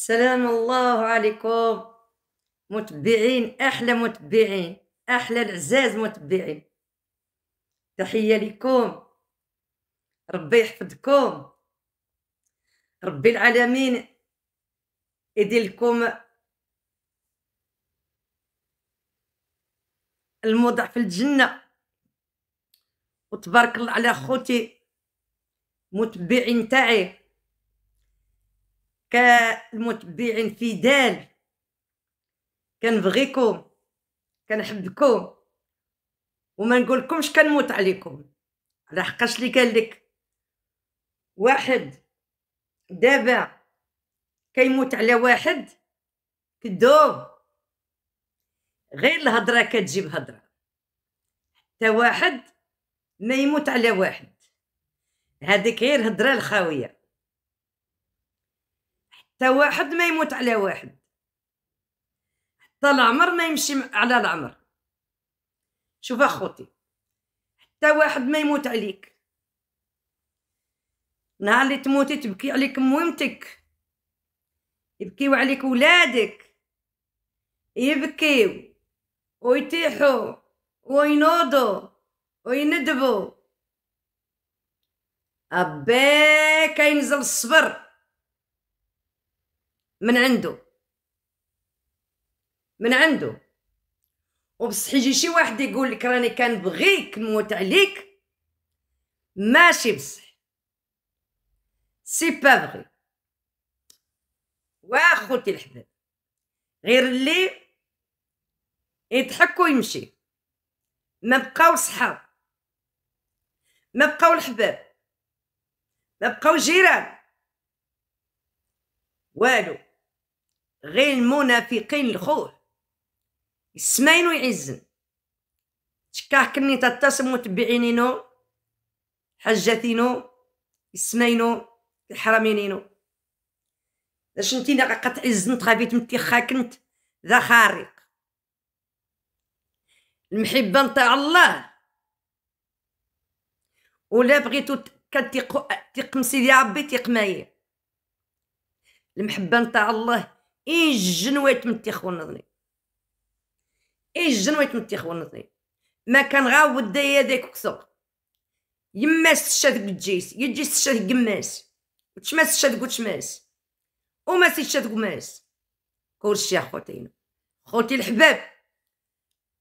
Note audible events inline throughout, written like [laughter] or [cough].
سلام الله عليكم متبعين احلى متبعين احلى العزاز متبعين تحيه لكم ربي يحفظكم ربي العالمين يدير لكم الموضع في الجنه وتبارك الله على خوتي متبعين تاعي كالمتبعين فدال كنبغيكم كنحبكم وما نقولكمش كنموت عليكم على حقاش لي قال لك واحد دابا كيموت على واحد كدوب غير الهضره كتجيب هضره حتى واحد ما يموت على واحد هذيك غير هضره الخاويه تا واحد ما يموت على واحد حتى العمر ما يمشي على العمر شوف اخوتي حتى واحد ما يموت عليك نهار اللي تموتي تبكي عليك مهمتك يبكيو عليك ولادك يبكيو ويتيحو وينوضو ويندبو أبي كينزل الصبر من عنده من عنده وبصح يجي شي واحد يقول لك راني كنبغيك نموت عليك ماشي بصح سي با فري واخوتي الحباب غير اللي يضحك ويمشي ما بقاو صحاب ما بقاو الحباب ما بقاو جيران والو غير المنافقين الخوف يسمعينو يعزن تكاه كني تتسم متبعينينو الحرامينينو لاش الحرمينينو لا نتينا قتعزن تغابيت متي خاكنت ذا خارق المحبة نتاع الله ولا بغيتو تقمسي ديال ربي تيقمايا المحبة نتاع الله من ويتمتي خو نظني جنويت من خو نظني ما كان غاو ودايا داك كثر يماس تشا ديك الجيس يجيس تشا ديك ماس وتشماس تشا ديك وتشماس وماس تشا ديك ماس كلشي اخوتي خوتي الحباب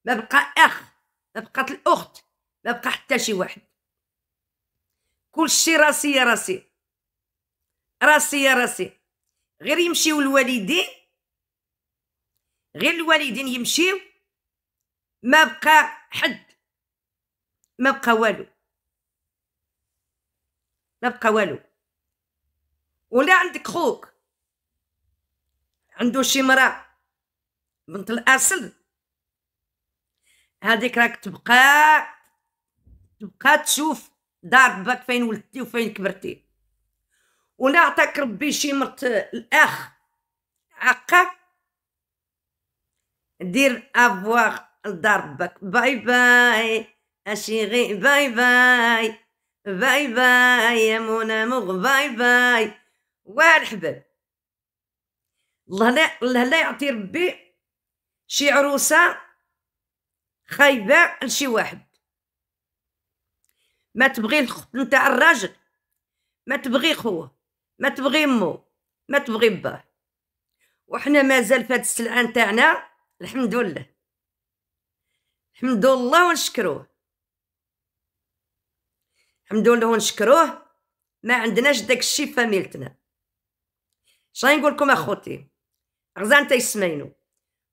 ما بقى اخ ما بقات الاخت ما بقى حتى شي واحد كلشي راسي يا راسي راسي يا راسي غير يمشيو الوالدين غير الوالدين يمشيو ما بقى حد ما بقى والو ما بقى والو ولا عندك خوك عنده شي مرا بنت الأصل هذيك راك تبقى تبقى تشوف دار باك فين ولدتي وفين كبرتي ولا عطاك ربي شي مرت الاخ عقا دير افواغ لدار ربك باي باي اشيغي باي باي باي باي يا منى مغ باي باي والحباب الله لا الله لا يعطي ربي شي عروسه خايبه لشي واحد ما تبغي الخت نتاع الراجل ما تبغي خوه ما تبغي مو ما تبغي باه وحنا مازال فهاد السلعه نتاعنا الحمد لله الحمد لله ونشكروه الحمد لله ونشكروه ما عندناش داك الشيء فاميلتنا شنو نقول لكم اخوتي غزان يسمينو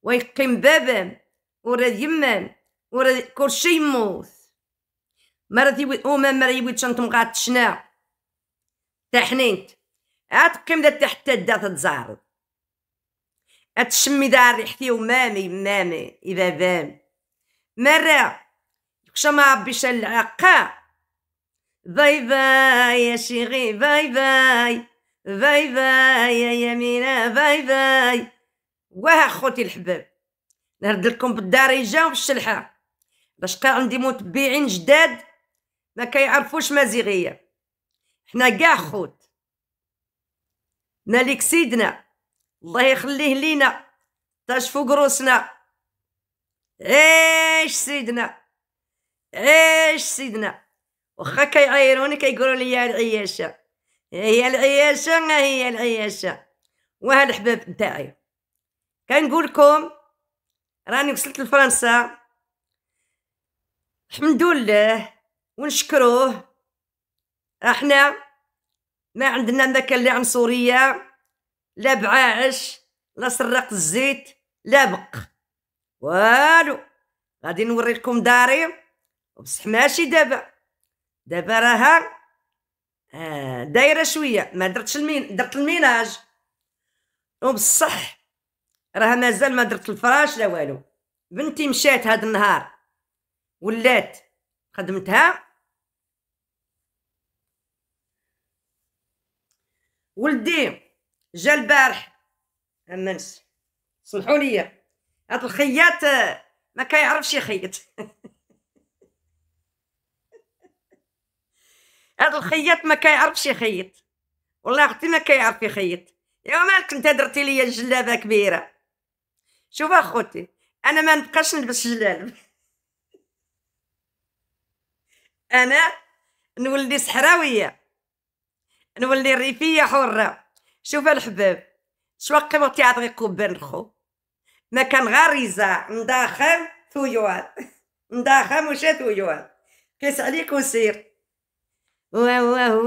ويقيم بابا ورا يمام ورا كلشي يموت مرضي وي... وما مرضي ويتشنتم تا تحنينت اتقيم دات حتى دات تزهر اتشمي دار ريحتي ومامي مامي اذا بان مرة كشا ما ربيش العقا باي باي يا شيغي باي باي باي باي يا يمينة باي باي واه خوتي الحباب نرد لكم بالدارجة وبالشلحة باش كان عندي متبعين جداد ما كيعرفوش مزيغية حنا كاع خوت مالك سيدنا الله يخليه لينا تاش فوق روسنا عيش سيدنا عيش سيدنا واخا كيعايروني كيقولوا لي يا العياشه هي العياشه هي العياشه وها الحباب نتاعي كنقول لكم راني وصلت لفرنسا الحمد لله ونشكروه احنا ما عندنا ما كان لا عنصريه لا بعاعش لا سرقت الزيت لا بق والو غادي نوري لكم داري بصح ماشي دابا دابا راها آه دايره شويه ما درتش المين درت الميناج وبصح راها مازال ما درت الفراش لا والو بنتي مشات هاد النهار ولات خدمتها ولدي جا البارح امنس سمحوا لي آه، [laughs] هاد الخياط ما كيعرفش يخيط هاد الخياط ما كيعرفش يخيط والله اختي ما كيعرف يخيط يا مالك انت درتي ليا جلابه كبيره شوف اخوتي انا ما نبقاش نلبس جلالب [laughs] انا نولي صحراويه نولي ريفية حره شوف الحباب شو قيمه كيعطيكم كوبان الخو ما كان غير رزاع نداخل ثيوان نداخل وشا ثيوان قيس عليك وسير واو واو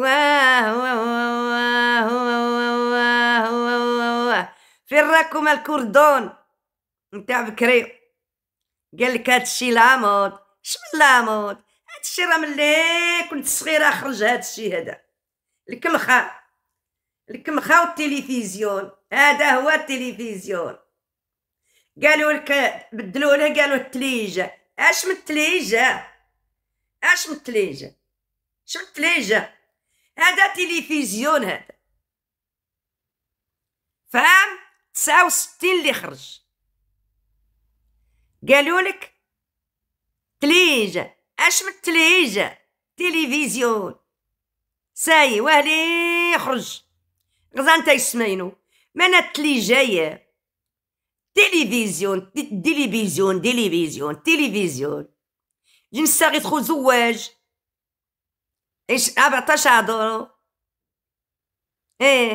واو فين راكم الكردون نتاع بكري قال لك هادشي لامود شمن لامود هادشي راه ملي كنت صغيره خرج هادشي هذا الكلخه الكلخه والتلفزيون هذا هو التلفزيون قالوا لك بدلوا له قالوا التليجه اش من التليجه اش من التليجه شو التليجه هذا تلفزيون هذا فهم وستين اللي خرج قالوا لك تليجه اش من التلهيج تلفزيون ساي واهلي يخرج غزا نتا يسمينو مانا التلي جاية تلفزيون تلفزيون تلفزيون تلفزيون جنساغي تخو زواج ايش 14 دورو ايه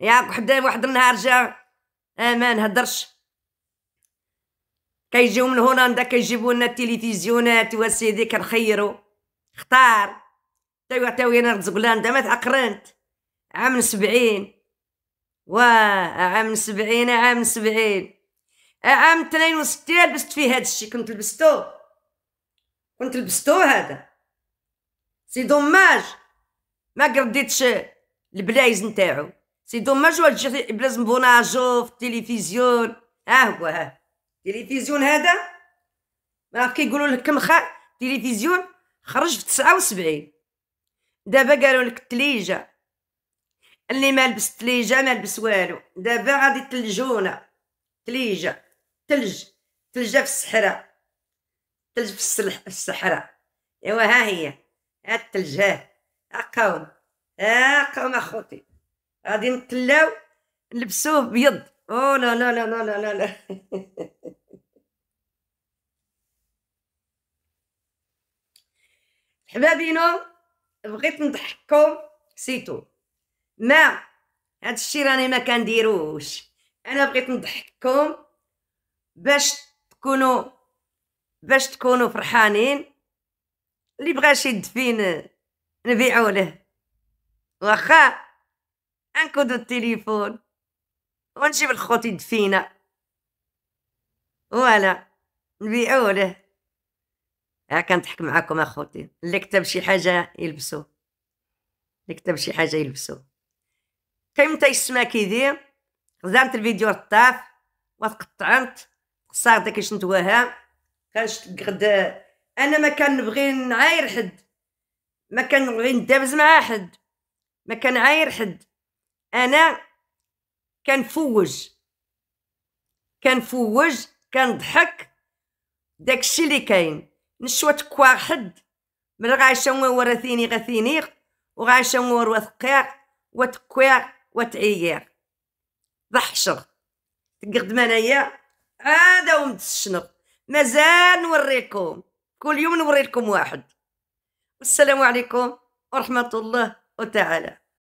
ياك يعني واحد واحد النهار جا آه ما نهدرش كيجيو من هولندا كيجيبوا لنا التلفزيونات وسيدي كنخيرو اختار تاو تاو انا زبلان ما تعقرنت عام سبعين وا عام سبعين عام سبعين عام تنين وستين لبست فيه هاد الشي كنت لبستو كنت لبستو هذا سي دوماج ما قرديتش البلايز نتاعو سي دوماج واجي بلازم بوناجو في التلفزيون ها هو ها تلفزيون هذا ما كيقولوا لك كم خ تلفزيون خرج في 79 دابا قالوا لك التليجه اللي ما لبس تليجه ما لبس والو دابا غادي تلجونا تليجه تلج تلجه في الصحراء تلج في, السلح... في الصحراء ايوا ها هي ها التلج ها قوم ها قوم اخوتي غادي نتلاو نلبسوه بيض او لا لا لا لا لا لا [laughs] حبابينو بغيت نضحككم سيتو ما هاد الشيء راني ما كنديروش انا بغيت نضحككم باش تكونوا باش تكونوا فرحانين اللي بغاش شي دفين نبيعوا له واخا انكود التليفون ونجيب الخوت يدفينا ولا نبيعوا له ها كنضحك معاكم اخوتي اللي كتب شي حاجه يلبسو اللي كتب شي حاجه يلبسو قيمته كي كيدير خدامت الفيديو الطاف وتقطعنت قصار داك اش نتواها كنشد غدا انا ما كنبغي نعاير حد ما كنبغي ندابز مع حد ما كنعاير حد انا كنفوج كنفوج كنضحك داكشي اللي كاين نشوت كوار حد من ثيني وراثيني غاثينيغ مور وروثقير وتكوير وتعيير ضحشر تقرد منايا هذا آه ومتشنق مازال نوريكم كل يوم نوريكم واحد والسلام عليكم ورحمه الله وتعالى